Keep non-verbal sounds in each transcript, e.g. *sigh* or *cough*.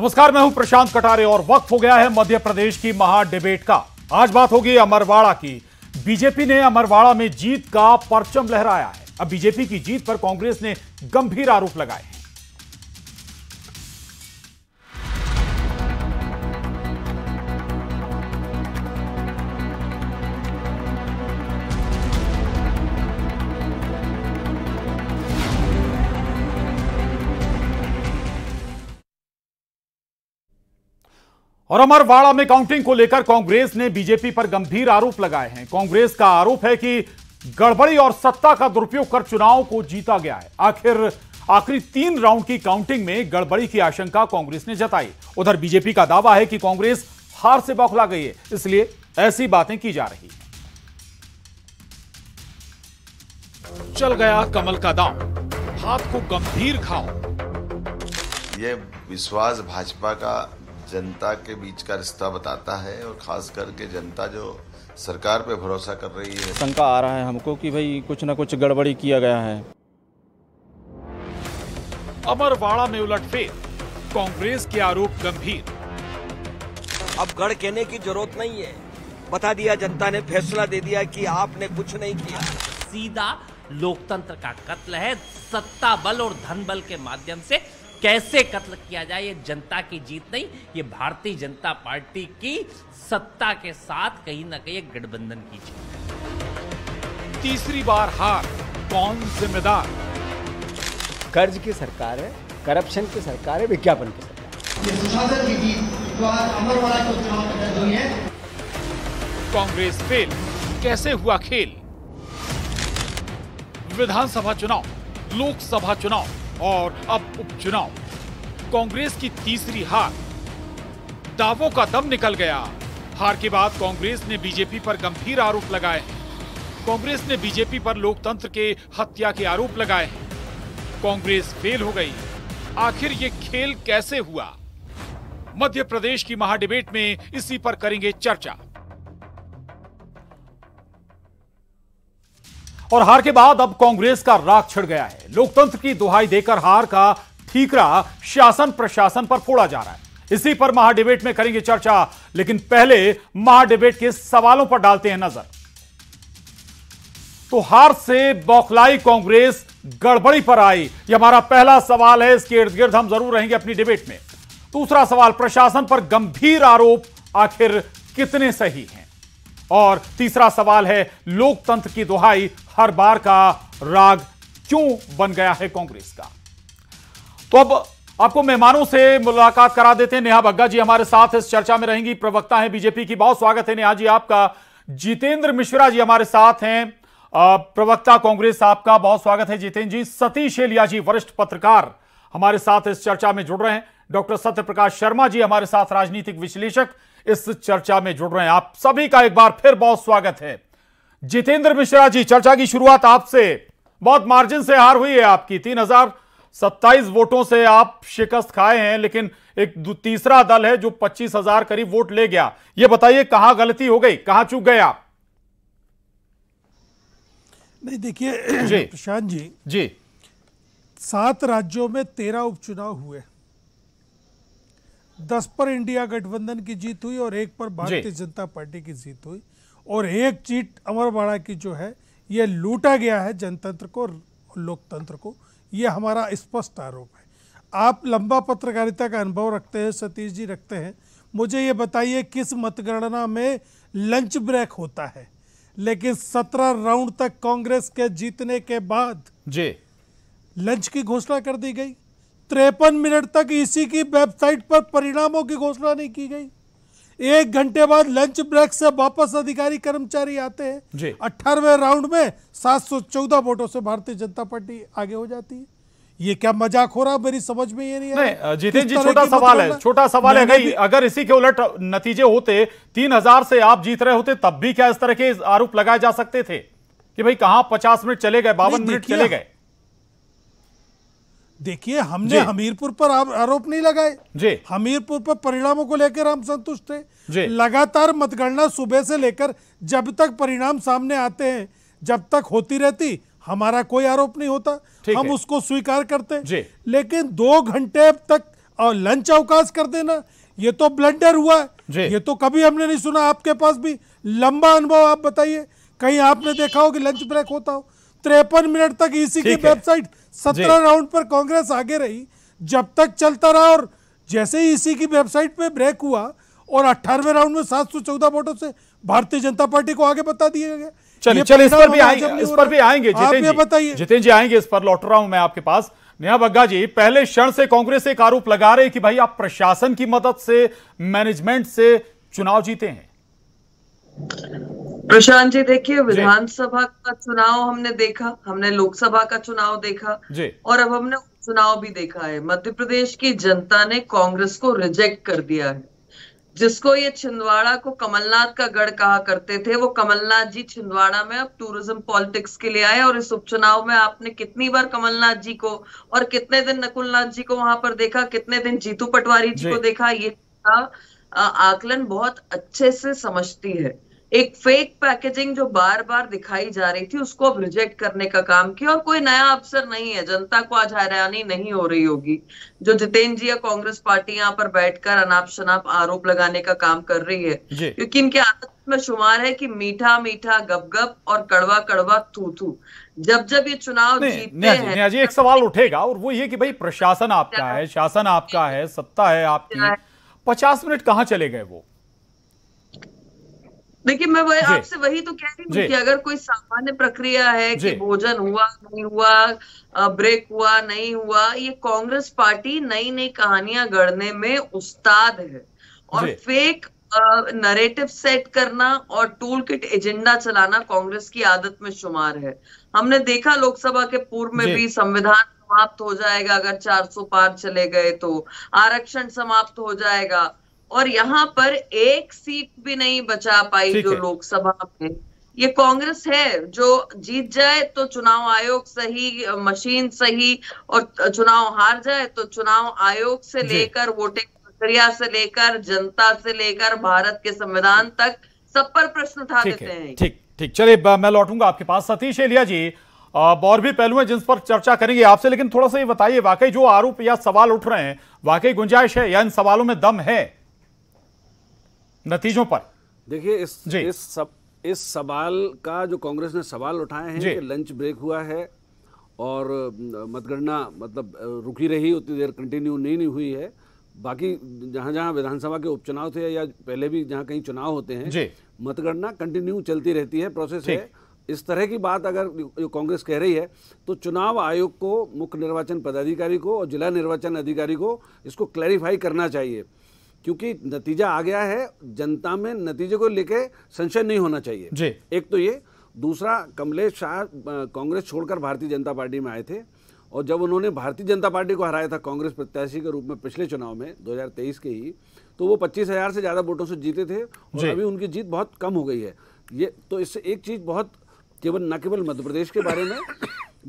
नमस्कार मैं हूं प्रशांत कटारे और वक्त हो गया है मध्य प्रदेश की महा डिबेट का आज बात होगी अमरवाड़ा की बीजेपी ने अमरवाड़ा में जीत का परचम लहराया है अब बीजेपी की जीत पर कांग्रेस ने गंभीर आरोप लगाए हैं और अमरवाड़ा में काउंटिंग को लेकर कांग्रेस ने बीजेपी पर गंभीर आरोप लगाए हैं कांग्रेस का आरोप है कि गड़बड़ी और सत्ता का दुरुपयोग कर चुनाव को जीता गया है आखिर आखिरी तीन राउंड की काउंटिंग में गड़बड़ी की आशंका कांग्रेस ने जताई उधर बीजेपी का दावा है कि कांग्रेस हार से बौखला गई है इसलिए ऐसी बातें की जा रही है चल गया कमल का दांव हाथ को गंभीर खाओ ये विश्वास भाजपा का जनता के बीच का रिश्ता बताता है और ख़ास करके जनता जो सरकार पे भरोसा कर रही है शंका आ रहा है हमको कि भाई कुछ ना कुछ गड़बड़ी किया गया है अमरवाड़ा में उलटफेर कांग्रेस के आरोप गंभीर अब गढ़ कहने की जरूरत नहीं है बता दिया जनता ने फैसला दे दिया कि आपने कुछ नहीं किया सीधा लोकतंत्र का कत्ल है सत्ता बल और धन बल के माध्यम से कैसे कत्ल किया जाए ये जनता की जीत नहीं ये भारतीय जनता पार्टी की सत्ता के साथ कहीं ना कहीं गठबंधन की जीत तीसरी बार हार कौन जिम्मेदार कर्ज की सरकार है करप्शन की सरकार है विज्ञापन की सरकार कांग्रेस फेल कैसे हुआ खेल विधानसभा चुनाव लोकसभा चुनाव और अब उपचुनाव कांग्रेस की तीसरी हार दावों का दम निकल गया हार के बाद कांग्रेस ने बीजेपी पर गंभीर आरोप लगाए हैं कांग्रेस ने बीजेपी पर लोकतंत्र के हत्या के आरोप लगाए हैं कांग्रेस फेल हो गई आखिर ये खेल कैसे हुआ मध्य प्रदेश की महाडिबेट में इसी पर करेंगे चर्चा और हार के बाद अब कांग्रेस का राग छिड़ गया है लोकतंत्र की दुहाई देकर हार का ठीकरा शासन प्रशासन पर फोड़ा जा रहा है इसी पर महाडिबेट में करेंगे चर्चा लेकिन पहले महाडिबेट के सवालों पर डालते हैं नजर तो हार से बौखलाई कांग्रेस गड़बड़ी पर आई यह हमारा पहला सवाल है इसके इर्द गिर्द हम जरूर रहेंगे अपनी डिबेट में दूसरा सवाल प्रशासन पर गंभीर आरोप आखिर कितने सही हैं और तीसरा सवाल है लोकतंत्र की दुहाई हर बार का राग क्यों बन गया है कांग्रेस का तो अब आपको मेहमानों से मुलाकात करा देते हैं नेहा बग्गा जी हमारे साथ इस चर्चा में रहेंगी प्रवक्ता हैं बीजेपी की बहुत स्वागत है नेहा जी आपका जितेंद्र मिश्रा जी हमारे साथ हैं प्रवक्ता कांग्रेस आपका बहुत स्वागत है जितेंद्र जी सतीश एलिया जी वरिष्ठ पत्रकार हमारे साथ इस चर्चा में जुड़ रहे हैं डॉक्टर सत्य प्रकाश शर्मा जी हमारे साथ राजनीतिक विश्लेषक इस चर्चा में जुड़ रहे हैं आप सभी का एक बार फिर बहुत स्वागत है जितेंद्र मिश्रा जी चर्चा की शुरुआत आपसे बहुत मार्जिन से हार हुई है आपकी तीन हजार सत्ताईस वोटों से आप शिकस्त खाए हैं लेकिन एक तीसरा दल है जो पच्चीस हजार करीब वोट ले गया ये बताइए कहां गलती हो गई कहां चूक गए आप नहीं देखिए प्रशांत जी जी सात राज्यों में तेरह उपचुनाव हुए दस पर इंडिया गठबंधन की जीत हुई और एक पर भारतीय जनता पार्टी की जीत हुई और एक चीट अमरवाड़ा की जो है ये लूटा गया है जनतंत्र को लोकतंत्र को ये हमारा स्पष्ट आरोप है आप लंबा पत्रकारिता का अनुभव रखते हैं सतीश जी रखते हैं मुझे ये बताइए किस मतगणना में लंच ब्रेक होता है लेकिन सत्रह राउंड तक कांग्रेस के जीतने के बाद जी लंच की घोषणा कर दी गई त्रेपन मिनट तक इसी की वेबसाइट पर परिणामों की घोषणा नहीं की गई एक घंटे बाद लंच ब्रेक से वापस अधिकारी कर्मचारी आते हैं अठारवे राउंड में 714 वोटों से भारतीय जनता पार्टी आगे हो जाती है ये क्या मजाक हो रहा मेरी समझ में ये नहीं, नहीं जीतें जी छोटा सवाल है छोटा सवाल है नहीं अगर इसी के उलट नतीजे होते तीन हजार से आप जीत रहे होते तब भी क्या इस तरह के आरोप लगाए जा सकते थे कि भाई कहा पचास मिनट चले गए बावन मिनट चले गए देखिए हमने हमीरपुर पर आरोप नहीं लगाए जी हमीरपुर पर परिणामों को लेकर हम संतुष्ट थे लगातार मतगणना सुबह से लेकर जब तक परिणाम सामने आते हैं जब तक होती रहती हमारा कोई आरोप नहीं होता हम उसको स्वीकार करते लेकिन दो घंटे तक और लंच अवकाश कर देना ये तो ब्लंडर हुआ है ये तो कभी हमने नहीं सुना आपके पास भी लंबा अनुभव आप बताइए कहीं आपने देखा हो कि लंच ब्रेक होता हो तिरपन मिनट तक इसी की वेबसाइट सत्रह राउंड पर कांग्रेस आगे रही जब तक चलता रहा और जैसे ही इसी की वेबसाइट पे ब्रेक हुआ और अठारहवें राउंड में सात सौ चौदह वोटों से भारतीय जनता पार्टी को आगे बता दिया गया चलिए चलिए इस पर भी आएंगे इस पर भी आएंगे जितेन जी बताइए जितेन जी आएंगे इस पर लौट रहा हूं मैं आपके पास नेहा बग्गा जी पहले क्षण से कांग्रेस एक आरोप लगा रहे कि भाई आप प्रशासन की मदद से मैनेजमेंट से चुनाव जीते हैं प्रशांत जी देखिए विधानसभा का चुनाव हमने देखा हमने लोकसभा का चुनाव देखा और अब हमने चुनाव भी देखा है मध्य प्रदेश की जनता ने कांग्रेस को रिजेक्ट कर दिया है जिसको ये छिंदवाड़ा को कमलनाथ का गढ़ कहा करते थे वो कमलनाथ जी छिंदवाड़ा में अब टूरिज्म पॉलिटिक्स के लिए आए और इस उपचुनाव में आपने कितनी बार कमलनाथ जी को और कितने दिन नकुलनाथ जी को वहां पर देखा कितने दिन जीतू पटवारी जी को देखा ये आकलन बहुत अच्छे से समझती है एक फेक पैकेजिंग जो बार बार दिखाई जा रही थी उसको अब रिजेक्ट करने का काम किया और कोई नया अवसर नहीं है जनता को आज हैरानी नहीं हो रही होगी जो जितेंद्र जी या कांग्रेस पार्टी यहाँ पर बैठकर अनाप शनाप आरोप लगाने का काम कर रही है क्योंकि इनके आदत में शुमार है कि मीठा मीठा गपगप और कड़वा कड़वा थू थू जब जब ये चुनाव जीतते हैं एक सवाल उठेगा और वो ये की भाई प्रशासन आपका है शासन आपका है सत्ता है आपकी *laughs* पचास मिनट कहाँ चले गए वो देखिए मैं वही आपसे वही तो कह रही हूँ कि अगर कोई सामान्य प्रक्रिया है कि भोजन हुआ नहीं हुआ ब्रेक हुआ नहीं हुआ ये कांग्रेस पार्टी नई नई कहानियां गढ़ने में उस्ताद है और फेक नरेटिव सेट करना और टूल किट एजेंडा चलाना कांग्रेस की आदत में शुमार है हमने देखा लोकसभा के पूर्व में भी संविधान समाप्त हो जाएगा अगर 400 पार चले गए तो आरक्षण समाप्त हो जाएगा और यहाँ पर एक सीट भी नहीं बचा पाई जो लोकसभा में ये कांग्रेस है जो जीत जाए तो चुनाव आयोग सही मशीन सही और चुनाव हार जाए तो चुनाव आयोग से लेकर वोटिंग प्रक्रिया से लेकर जनता से लेकर भारत के संविधान तक सब पर प्रश्न उठा देते हैं ठीक ठीक चलिए मैं लौटूंगा आपके पास सतीश एलिया जी और भी पहलू हैं जिन पर चर्चा करेंगे आपसे लेकिन थोड़ा सा ये बताइए वाकई जो आरोप या सवाल उठ रहे हैं वाकई गुंजाइश है या इन सवालों में दम है नतीजों पर देखिए इस इस सब इस सवाल का जो कांग्रेस ने सवाल उठाए हैं कि लंच ब्रेक हुआ है और मतगणना मतलब रुकी रही उतनी देर कंटिन्यू नहीं, नहीं हुई है बाकी जहाँ जहाँ विधानसभा के उपचुनाव थे या पहले भी जहाँ कहीं चुनाव होते हैं मतगणना कंटिन्यू चलती रहती है प्रोसेस है इस तरह की बात अगर जो कांग्रेस कह रही है तो चुनाव आयोग को मुख्य निर्वाचन पदाधिकारी को और जिला निर्वाचन अधिकारी को इसको क्लैरिफाई करना चाहिए क्योंकि नतीजा आ गया है जनता में नतीजे को लेके संशय नहीं होना चाहिए जी एक तो ये दूसरा कमलेश शाह कांग्रेस छोड़कर भारतीय जनता पार्टी में आए थे और जब उन्होंने भारतीय जनता पार्टी को हराया था कांग्रेस प्रत्याशी के रूप में पिछले चुनाव में 2023 के ही तो वो पच्चीस हजार से ज़्यादा वोटों से जीते थे और अभी उनकी जीत बहुत कम हो गई है ये तो इससे एक चीज़ बहुत केवल न केवल मध्य प्रदेश के बारे में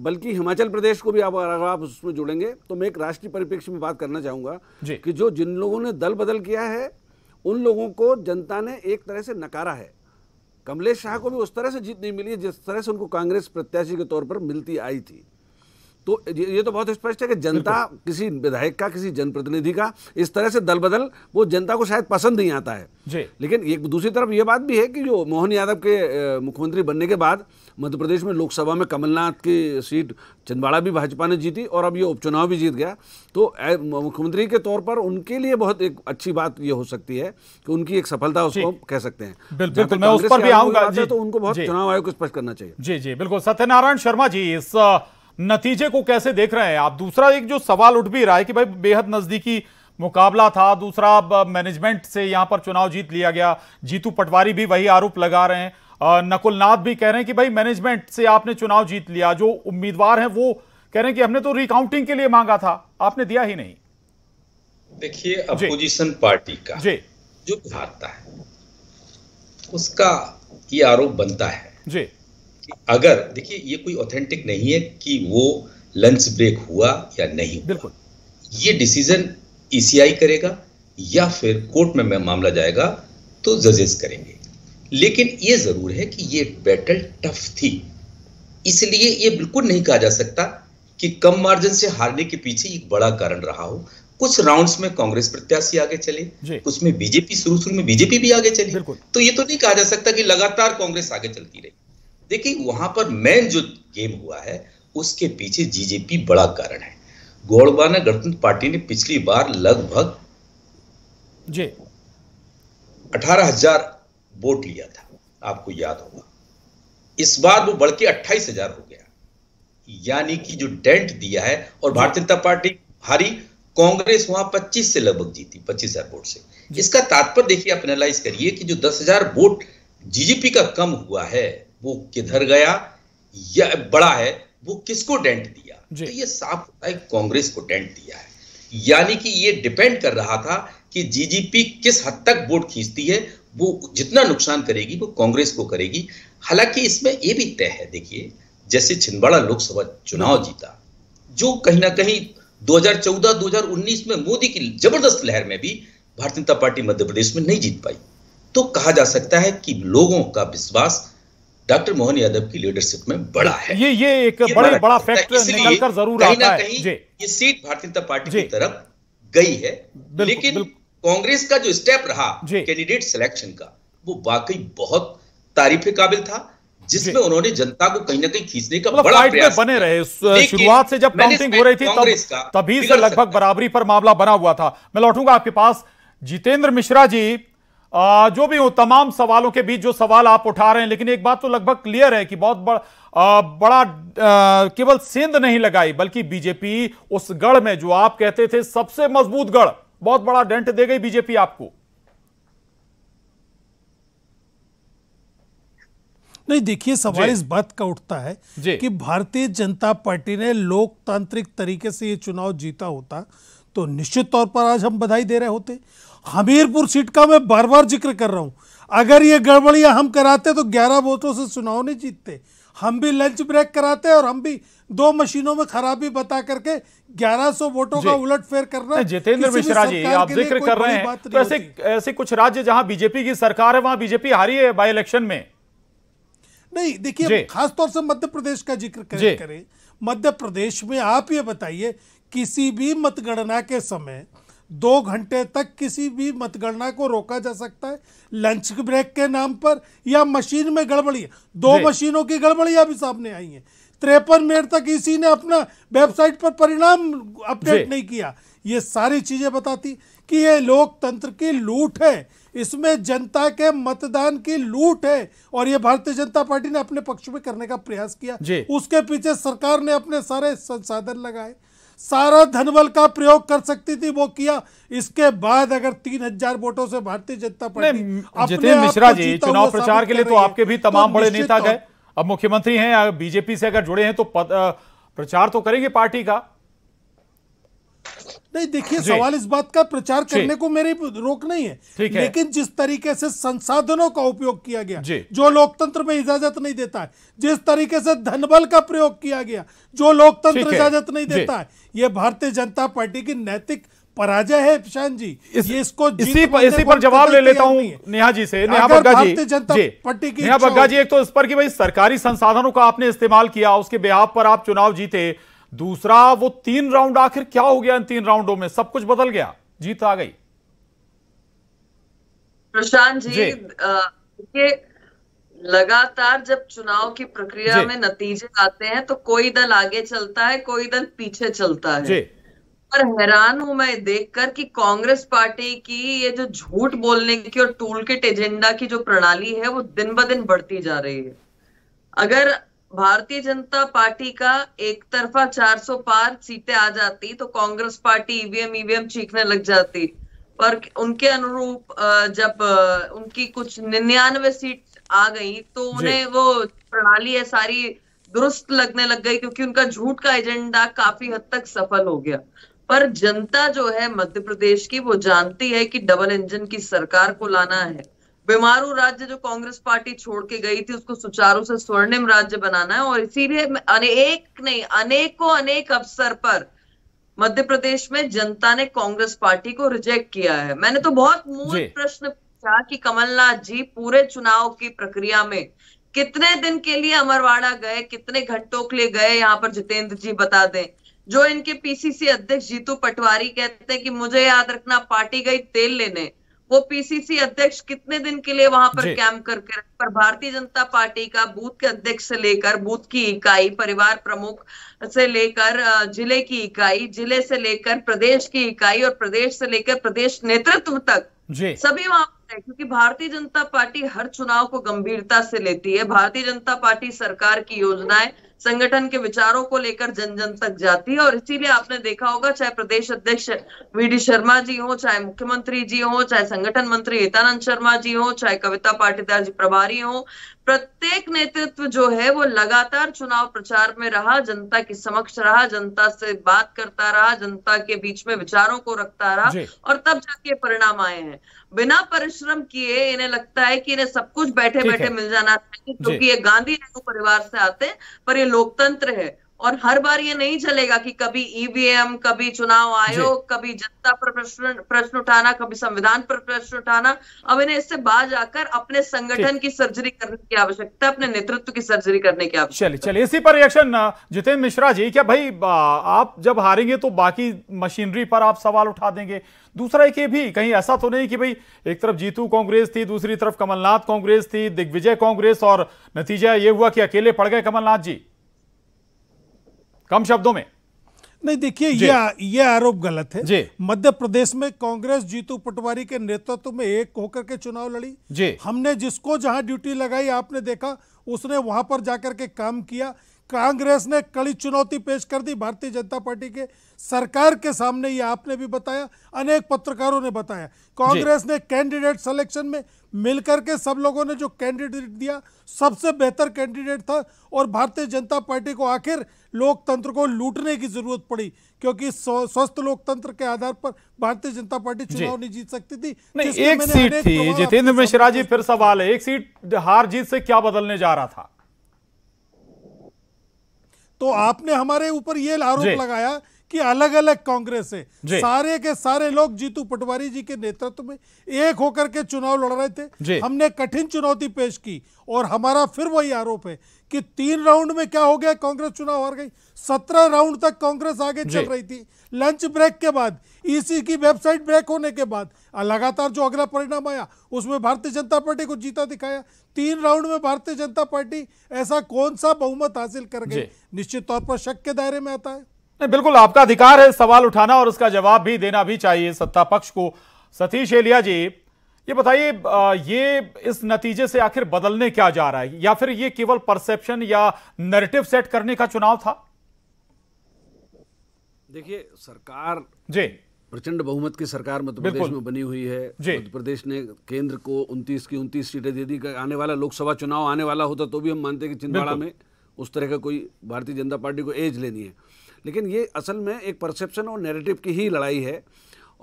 बल्कि हिमाचल प्रदेश को भी आप अगर आप उसमें जुड़ेंगे तो मैं एक राष्ट्रीय परिप्रेक्ष्य में बात करना चाहूँगा कि जो जिन लोगों ने दल बदल किया है उन लोगों को जनता ने एक तरह से नकारा है कमलेश शाह को भी उस तरह से जीत नहीं मिली जिस तरह से उनको कांग्रेस प्रत्याशी के तौर पर मिलती आई थी तो ये तो बहुत स्पष्ट है कि जनता किसी विधायक का किसी जनप्रतिनिधि का इस तरह से दल बदल वो जनता को शायद पसंद नहीं आता है लेकिन एक दूसरी तरफ ये बात भी है कि जो मोहन यादव के मुख्यमंत्री बनने के बाद मध्य प्रदेश में लोकसभा में कमलनाथ की सीट छिंदवाड़ा भी भाजपा ने जीती और अब ये उपचुनाव भी जीत गया तो मुख्यमंत्री के तौर पर उनके लिए बहुत एक अच्छी बात ये हो सकती है कि उनकी एक सफलता उसको कह सकते हैं बिल्कुल मैं उस पर भी आऊंगा तो उनको बहुत चुनाव आयोग को स्पष्ट करना चाहिए जी जी बिल्कुल सत्यनारायण शर्मा जी इस नतीजे को कैसे देख रहे हैं आप दूसरा एक जो सवाल उठ भी रहा है कि भाई बेहद नजदीकी मुकाबला था दूसरा मैनेजमेंट से यहां पर चुनाव जीत लिया गया जीतू पटवारी भी वही आरोप लगा रहे हैं नकुलनाथ भी कह रहे हैं कि भाई मैनेजमेंट से आपने चुनाव जीत लिया जो उम्मीदवार हैं वो कह रहे हैं कि हमने तो रिकाउंटिंग के लिए मांगा था आपने दिया ही नहीं देखिए अपोजिशन पार्टी का जी जो हारता है उसका ये आरोप बनता है जी अगर देखिए ये कोई ऑथेंटिक नहीं है कि वो लंच ब्रेक हुआ या नहीं बिल्कुल ये डिसीजन ईसीआई e करेगा या फिर कोर्ट में मामला जाएगा तो जजेस करेंगे लेकिन ये ज़रूर है कि ये बैटल टफ थी इसलिए ये बिल्कुल नहीं कहा जा सकता कि कम मार्जिन से हारने के पीछे एक बड़ा कारण रहा हो कुछ राउंड्स में कांग्रेस प्रत्याशी आगे चले कुछ में बीजेपी शुरू शुरू में बीजेपी भी आगे चली तो ये तो नहीं कहा जा सकता कि लगातार कांग्रेस आगे चलती रही देखिए वहां पर मेन जो गेम हुआ है उसके पीछे जीजेपी बड़ा कारण है गौड़बाना गणतंत्र पार्टी ने पिछली बार लगभग अठारह हजार वोट लिया था आपको याद होगा इस बार वो बढ़ के अट्ठाईस हजार हो गया यानी कि जो डेंट दिया है और भारतीय जनता पार्टी हारी कांग्रेस वहां 25 से लगभग जीती पच्चीस हजार वोट से इसका तात्पर्य देखिए आप एनालाइज करिए कि जो दस हजार वोट जीजीपी का कम हुआ है वो किधर गया या बड़ा है वो किसको डेंट दिया तो ये साफ होता है कांग्रेस को डेंट दिया है यानी कि ये डिपेंड कर रहा था कि जीजीपी किस हद तक वोट खींचती है वो जितना नुकसान करेगी वो कांग्रेस को करेगी हालांकि इसमें ये भी तय है देखिए जैसे छिंदवाड़ा लोकसभा चुनाव जीता जो कहीं ना कहीं 2014-2019 में मोदी की जबरदस्त लहर में भी भारतीय जनता पार्टी मध्य प्रदेश में नहीं जीत पाई तो कहा जा सकता है कि लोगों का विश्वास डॉक्टर मोहन यादव की लीडरशिप में बड़ा है ये ये एक बड़े बड़ा फैक्टर जरूर कहीं ना कहीं ये सीट भारतीय जनता पार्टी की तरफ गई है लेकिन कांग्रेस का जो स्टेप रहा कैंडिडेट सिलेक्शन का वो वाकई बहुत तारीफ काबिल था जिसमें उन्होंने जनता को कहीं ना कहीं खींचने का मतलब बड़ा प्रयास बने रहे शुरुआत से जब काउंटिंग हो रही थी तब तभी से लगभग बराबरी पर मामला बना हुआ था मैं लौटूंगा आपके पास जितेंद्र मिश्रा जी जो भी हो तमाम सवालों के बीच जो सवाल आप उठा रहे हैं लेकिन एक बात तो लगभग क्लियर है कि बहुत बड़, आ, बड़ा केवल सेंध नहीं लगाई बल्कि बीजेपी उस गढ़ में जो आप कहते थे सबसे मजबूत गढ़ बहुत बड़ा डेंट दे गई बीजेपी आपको नहीं देखिए सवाल इस बात का उठता है कि भारतीय जनता पार्टी ने लोकतांत्रिक तरीके से ये चुनाव जीता होता तो निश्चित तौर पर आज हम बधाई दे रहे होते हमीरपुर सीट का मैं बार बार जिक्र कर रहा हूं अगर ये गड़बड़ियां हम कराते तो 11 वोटों से चुनाव नहीं जीतते हम भी लंच ब्रेक कराते हैं और हम भी दो मशीनों में खराबी बता करके 1100 वोटों का उलट फेर हैं जितेंद्र मिश्रा जी आप जिक्र कर रहे हैं तो ऐसे ऐसे कुछ राज्य जहां बीजेपी की सरकार है वहां बीजेपी हारी है बाई इलेक्शन में नहीं देखिए खासतौर से मध्य प्रदेश का जिक्र करें मध्य प्रदेश में आप ये बताइए किसी भी मतगणना के समय दो घंटे तक किसी भी मतगणना को रोका जा सकता है लंच ब्रेक के नाम पर या मशीन में गड़बड़ी दो मशीनों की गड़बड़ियां भी सामने आई है तिरपन मिनट तक इसी ने अपना वेबसाइट पर परिणाम अपडेट नहीं किया ये सारी चीजें बताती कि ये लोकतंत्र की लूट है इसमें जनता के मतदान की लूट है और ये भारतीय जनता पार्टी ने अपने पक्ष में करने का प्रयास किया उसके पीछे सरकार ने अपने सारे संसाधन लगाए सारा धनबल का प्रयोग कर सकती थी वो किया इसके बाद अगर तीन हजार वोटों से भारतीय जनता पार्टी मिश्रा जी चुनाव प्रचार के लिए तो आपके भी तो तमाम बड़े नेता गए अब मुख्यमंत्री हैं बीजेपी से अगर जुड़े हैं तो प्रचार तो करेंगे पार्टी का नहीं देखिए सवाल इस बात का प्रचार करने को मेरी रोक नहीं है, है लेकिन जिस तरीके से संसाधनों का उपयोग किया गया जो लोकतंत्र में इजाजत नहीं देता है जिस तरीके से धनबल का प्रयोग किया गया जो लोकतंत्र इजाजत नहीं देता है ये भारतीय जनता पार्टी की नैतिक पराजय है शान जी इस, ये इसको इसी पर इसी पर जवाब ले लेता हूं नेहा जी से नेहा बग्गा जी की नेहा बग्गा जी एक तो इस पर कि भाई सरकारी संसाधनों का आपने इस्तेमाल किया उसके बेहाब पर आप चुनाव जीते दूसरा वो तीन राउंड आखिर क्या हो गया इन तीन राउंडों में सब कुछ बदल गया जीत आ गई प्रशांत जी, जी। आ, लगातार जब चुनाव की प्रक्रिया में नतीजे आते हैं तो कोई दल आगे चलता है कोई दल पीछे चलता है जी। पर हैरान हूं मैं देखकर कि कांग्रेस पार्टी की ये जो झूठ बोलने की और टूल किट एजेंडा की जो प्रणाली है वो दिन ब दिन बढ़ती जा रही है अगर भारतीय जनता पार्टी का एक तरफा 400 पार सीटें आ जाती तो कांग्रेस पार्टी ईवीएम ईवीएम चीखने लग जाती पर उनके अनुरूप जब उनकी कुछ निन्यानवे सीट आ गई तो उन्हें वो प्रणाली है सारी दुरुस्त लगने लग गई क्योंकि उनका झूठ का एजेंडा काफी हद तक सफल हो गया पर जनता जो है मध्य प्रदेश की वो जानती है कि डबल इंजन की सरकार को लाना है बीमारू राज्य जो कांग्रेस पार्टी छोड़ के गई थी उसको सुचारू से स्वर्णिम राज्य बनाना है और इसीलिए अनेक नहीं अनेकों अनेक अवसर पर मध्य प्रदेश में जनता ने कांग्रेस पार्टी को रिजेक्ट किया है मैंने तो बहुत मूल प्रश्न पूछा कि कमलनाथ जी पूरे चुनाव की प्रक्रिया में कितने दिन के लिए अमरवाड़ा गए कितने घंटों के लिए गए यहाँ पर जितेंद्र जी बता दें जो इनके पीसीसी अध्यक्ष जीतू पटवारी कहते हैं कि मुझे याद रखना पार्टी गई तेल लेने वो पीसीसी अध्यक्ष कितने दिन के लिए वहां पर कैंप करके पर भारतीय जनता पार्टी का बूथ के अध्यक्ष से लेकर बूथ की इकाई परिवार प्रमुख से लेकर जिले की इकाई जिले से लेकर प्रदेश की इकाई और प्रदेश से लेकर प्रदेश नेतृत्व तक सभी वहां क्योंकि भारतीय जनता पार्टी हर चुनाव को गंभीरता से लेती है भारतीय जनता पार्टी सरकार की योजनाएं संगठन के विचारों को लेकर जन जन तक जाती है और इसीलिए आपने देखा होगा चाहे प्रदेश अध्यक्ष वी डी शर्मा जी हो चाहे मुख्यमंत्री जी हो चाहे संगठन मंत्री हितानंद शर्मा जी हो चाहे कविता पाटीदार जी प्रभारी हो प्रत्येक नेतृत्व जो है वो लगातार चुनाव प्रचार में रहा जनता के समक्ष रहा जनता से बात करता रहा जनता के बीच में विचारों को रखता रहा और तब जाके परिणाम आए हैं बिना परिश्रम किए इन्हें लगता है कि इन्हें सब कुछ बैठे बैठे मिल जाना चाहिए क्योंकि ये गांधी नेहरू परिवार से आते हैं पर ये लोकतंत्र है और हर बार ये नहीं चलेगा कि कभी ईवीएम e कभी चुनाव आयोग कभी जनता पर प्रश्न प्रश्न उठाना कभी संविधान पर प्रश्न उठाना अब इन्हें इससे बाहर जाकर अपने संगठन की सर्जरी करने की आवश्यकता अपने नेतृत्व की सर्जरी करने की आवश्यकता चलिए चलिए इसी पर रिएक्शन जितेंद्र मिश्रा जी क्या भाई आप जब हारेंगे तो बाकी मशीनरी पर आप सवाल उठा देंगे दूसरा एक ये भी कहीं ऐसा तो नहीं कि भाई एक तरफ जीतू कांग्रेस थी दूसरी तरफ कमलनाथ कांग्रेस थी दिग्विजय कांग्रेस और नतीजा ये हुआ कि अकेले पड़ गए कमलनाथ जी कम शब्दों में नहीं देखिए यह यह आरोप गलत है मध्य प्रदेश में कांग्रेस जीतू पटवारी के नेतृत्व में एक होकर के चुनाव लड़ी जी हमने जिसको जहां ड्यूटी लगाई आपने देखा उसने वहां पर जाकर के काम किया कांग्रेस ने कड़ी चुनौती पेश कर दी भारतीय जनता पार्टी के सरकार के सामने ये आपने भी बताया अनेक पत्रकारों ने बताया कांग्रेस ने कैंडिडेट सिलेक्शन में मिलकर के सब लोगों ने जो कैंडिडेट दिया सबसे बेहतर कैंडिडेट था और भारतीय जनता पार्टी को आखिर लोकतंत्र को लूटने की जरूरत पड़ी क्योंकि स्वस्थ लोकतंत्र के आधार पर भारतीय जनता पार्टी चुनाव नहीं जीत सकती थी नहीं एक सीट थी जितेंद्र मिश्रा जी फिर सवाल है एक सीट हार जीत से क्या बदलने जा रहा था तो आपने हमारे ऊपर ये आरोप लगाया कि अलग अलग कांग्रेस है सारे के सारे लोग जीतू पटवारी जी के नेतृत्व में एक होकर के चुनाव लड़ रहे थे हमने कठिन चुनौती पेश की और हमारा फिर वही आरोप है कि तीन राउंड में क्या हो गया कांग्रेस चुनाव हार गई सत्रह राउंड तक कांग्रेस आगे चल रही थी लंच ब्रेक के बाद ईसी की वेबसाइट ब्रेक होने के बाद लगातार जो अगला परिणाम आया उसमें भारतीय जनता पार्टी को जीता दिखाया तीन राउंड में भारतीय जनता पार्टी ऐसा कौन सा बहुमत हासिल कर गई निश्चित तौर पर शक के दायरे में आता है नहीं बिल्कुल आपका अधिकार है सवाल उठाना और उसका जवाब भी देना भी चाहिए सत्ता पक्ष को सतीश एलिया जी ये बताइए ये इस नतीजे से आखिर बदलने क्या जा रहा है या फिर ये केवल परसेप्शन या नैरेटिव सेट करने का चुनाव था देखिए सरकार जी प्रचंड बहुमत की सरकार मध्यप्रदेश में बनी हुई है मध्य प्रदेश ने केंद्र को उनतीस की 29 सीटें दे दी आने वाला लोकसभा चुनाव आने वाला होता तो भी हम मानते कि छिंदवाड़ा में उस तरह का कोई भारतीय जनता पार्टी को एज लेनी है लेकिन ये असल में एक परसेप्शन और नैरेटिव की ही लड़ाई है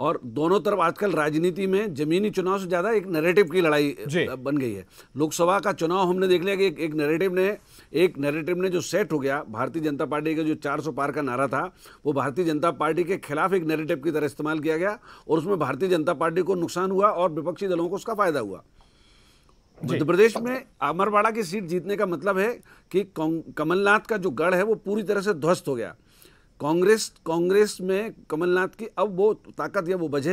और दोनों तरफ आजकल राजनीति में जमीनी चुनाव से ज़्यादा एक नैरेटिव की लड़ाई बन गई है लोकसभा का चुनाव हमने देख लिया कि एक, नैरेटिव ने एक नैरेटिव ने जो सेट हो गया भारतीय जनता पार्टी का जो 400 पार का नारा था वो भारतीय जनता पार्टी के खिलाफ एक नैरेटिव की तरह इस्तेमाल किया गया और उसमें भारतीय जनता पार्टी को नुकसान हुआ और विपक्षी दलों को उसका फायदा हुआ मध्य प्रदेश में अमरवाड़ा की सीट जीतने का मतलब है कि कमलनाथ का जो गढ़ है वो पूरी तरह से ध्वस्त हो गया कांग्रेस कांग्रेस में कमलनाथ की अब वो ताकत या वो वजह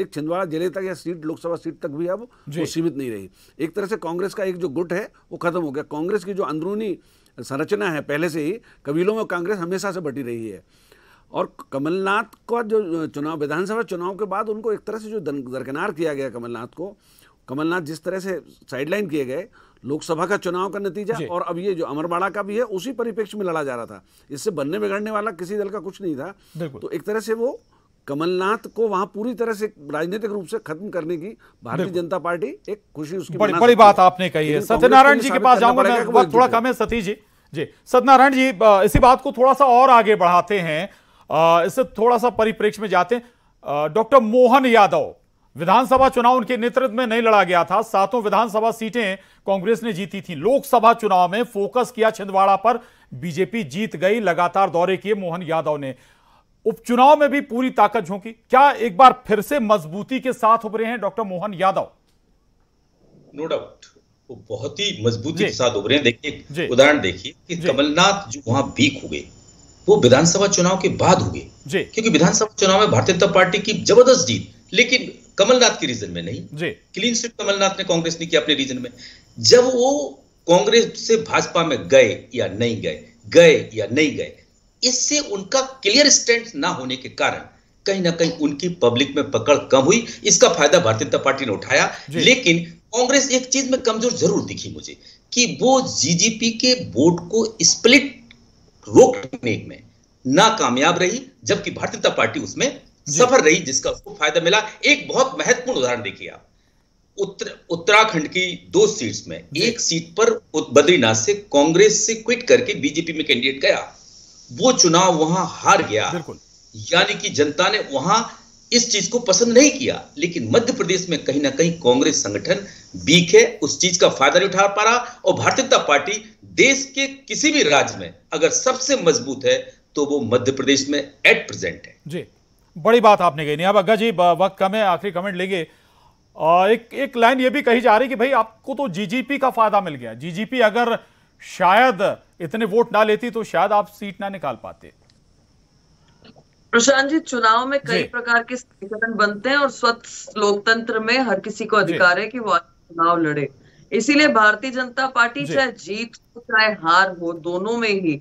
एक छिंदवाड़ा जिले तक या सीट लोकसभा सीट तक भी अब वो सीमित नहीं रही एक तरह से कांग्रेस का एक जो गुट है वो खत्म हो गया कांग्रेस की जो अंदरूनी संरचना है पहले से ही कबीलों में कांग्रेस हमेशा से बटी रही है और कमलनाथ का जो चुनाव विधानसभा चुनाव के बाद उनको एक तरह से जो दरकिनार किया गया कमलनाथ को कमलनाथ जिस तरह से साइडलाइन किए गए लोकसभा का चुनाव का नतीजा और अब ये जो अमरबाड़ा का भी है उसी परिप्रेक्ष्य में लड़ा जा रहा था इससे बनने बिगड़ने वाला किसी दल का कुछ नहीं था तो एक तरह से वो कमलनाथ को वहां पूरी तरह से राजनीतिक रूप से खत्म करने की भारतीय जनता पार्टी एक खुशी उसकी बड़ी बड़ी बात आपने कही है सत्यनारायण जी के पास जाऊंगा मैं वक्त थोड़ा कम है सतीश जी जी सत्यनारायण जी इसी बात को थोड़ा सा और आगे बढ़ाते हैं इससे थोड़ा सा परिप्रेक्ष्य में जाते हैं डॉक्टर मोहन यादव विधानसभा चुनाव उनके नेतृत्व में नहीं लड़ा गया था सातों विधानसभा सीटें कांग्रेस ने जीती थी लोकसभा चुनाव में फोकस किया छिंदवाड़ा पर बीजेपी जीत गई लगातार दौरे किए मोहन यादव ने उपचुनाव में भी पूरी ताकत झोंकी क्या एक बार फिर से मजबूती के साथ उभरे हैं doctor Mohan Yadav no doubt वो बहुत ही मजबूती के साथ उभरे देखिए उदाहरण देखिए कि कमलनाथ जो वहां वीक हुए वो विधानसभा चुनाव के बाद हुए क्योंकि विधानसभा चुनाव में भारतीय जनता पार्टी की जबरदस्त जीत लेकिन कमलनाथ के रीजन में नहीं क्लीन स्वीप कमलनाथ ने कांग्रेस ने किया अपने रीजन में जब वो कांग्रेस से भाजपा में गए या नहीं गए गए या नहीं गए इससे उनका क्लियर स्टैंड ना होने के कारण कहीं ना कहीं उनकी पब्लिक में पकड़ कम हुई इसका फायदा भारतीय जनता पार्टी ने उठाया लेकिन कांग्रेस एक चीज में कमजोर जरूर दिखी मुझे कि वो जीजीपी के वोट को स्प्लिट रोकने में नाकामयाब रही जबकि भारतीय जनता पार्टी उसमें सफर रही जिसका उसको फायदा मिला एक बहुत महत्वपूर्ण उदाहरण देखिए आप उत्तर उत्तराखंड की दो सीट्स में एक सीट पर बद्रीनाथ से कांग्रेस से क्विट करके बीजेपी में कैंडिडेट गया वो चुनाव वहां हार गया यानी कि जनता ने वहां इस चीज को पसंद नहीं किया लेकिन मध्य प्रदेश में कहीं ना कहीं कांग्रेस संगठन बीक है उस चीज का फायदा नहीं उठा पा रहा और भारतीय जनता पार्टी देश के किसी भी राज्य में अगर सबसे मजबूत है तो वो मध्य प्रदेश में एट प्रेजेंट है जी बड़ी बात आपने कही नहीं अब अग्गा जी वक्त कम है आखिरी कमेंट लेंगे एक एक लाइन ये भी कही जा रही कि भाई आपको तो जीजीपी का फायदा मिल गया जीजीपी अगर शायद इतने वोट ना लेती तो शायद आप सीट ना निकाल पाते प्रशांत जी चुनाव में कई प्रकार के संगठन बनते हैं और स्वच्छ लोकतंत्र में हर किसी को अधिकार है कि वो चुनाव लड़े इसीलिए भारतीय जनता पार्टी चाहे जीत हो चाहे हार हो दोनों में ही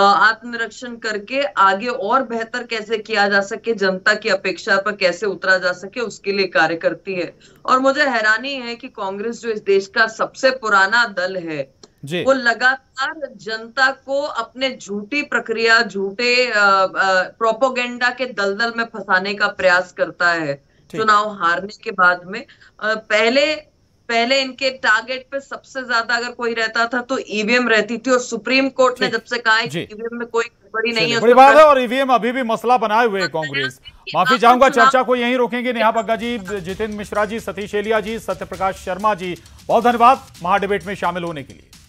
आत्मरक्षण करके आगे और बेहतर कैसे किया जा सके जनता की अपेक्षा पर कैसे उतरा जा सके उसके लिए कार्य करती है और मुझे हैरानी है कि कांग्रेस जो इस देश का सबसे पुराना दल है वो लगातार जनता को अपने झूठी प्रक्रिया झूठे प्रोपोगेंडा के दलदल में फंसाने का प्रयास करता है चुनाव हारने के बाद में पहले पहले इनके टारगेट पे सबसे ज्यादा अगर कोई रहता था तो ईवीएम e रहती थी और सुप्रीम कोर्ट ने जब से कहा है कि ईवीएम e में कोई गड़बड़ी नहीं है बड़ी बात है और ईवीएम e अभी भी मसला बनाए हुए है तो कांग्रेस माफी चाहूंगा चर्चा को यहीं रोकेंगे नेहा बग्गा जी जितेंद्र मिश्रा जी सतीश एलिया जी सत्यप्रकाश शर्मा जी बहुत धन्यवाद महाडिबेट में शामिल होने के लिए